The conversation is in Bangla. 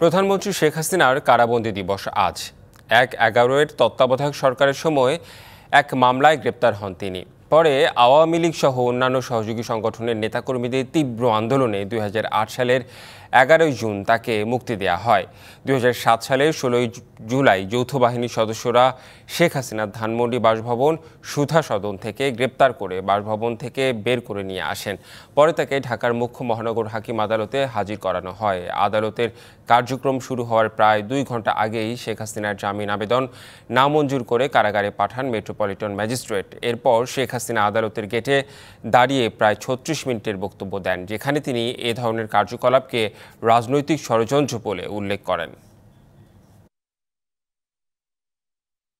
প্রধানমন্ত্রী শেখ হাসিনার কারাবন্দী দিবস আজ এক এগারোয়ের তত্ত্বাবধায়ক সরকারের সময় এক মামলায় গ্রেপ্তার হন তিনি পরে আওয়ামী লীগ সহ অন্যান্য সহযোগী সংগঠনের নেতাকর্মীদের তীব্র আন্দোলনে দুই সালের এগারোই জুন তাকে মুক্তি দেয়া হয় দুই সালের ষোলোই জুলাই যৌথ বাহিনীর সদস্যরা শেখ হাসিনার ধানমন্ডি বাসভবন সুধা সদন থেকে গ্রেপ্তার করে বাসভবন থেকে বের করে নিয়ে আসেন পরে তাকে ঢাকার মুখ্য মহানগর হাকিম আদালতে হাজির করানো হয় আদালতের কার্যক্রম শুরু হওয়ার প্রায় দুই ঘন্টা আগেই শেখ হাসিনার জামিন আবেদন নামঞ্জুর করে কারাগারে পাঠান মেট্রোপলিটন ম্যাজিস্ট্রেট এরপর শেখ হাসিনা আদালতের গেটে দাঁড়িয়ে প্রায় ছত্রিশ মিনিটের বক্তব্য দেন যেখানে তিনি এ ধরনের কার্যকলাপকে রাজনৈতিক ষড়যন্ত্র বলে উল্লেখ করেন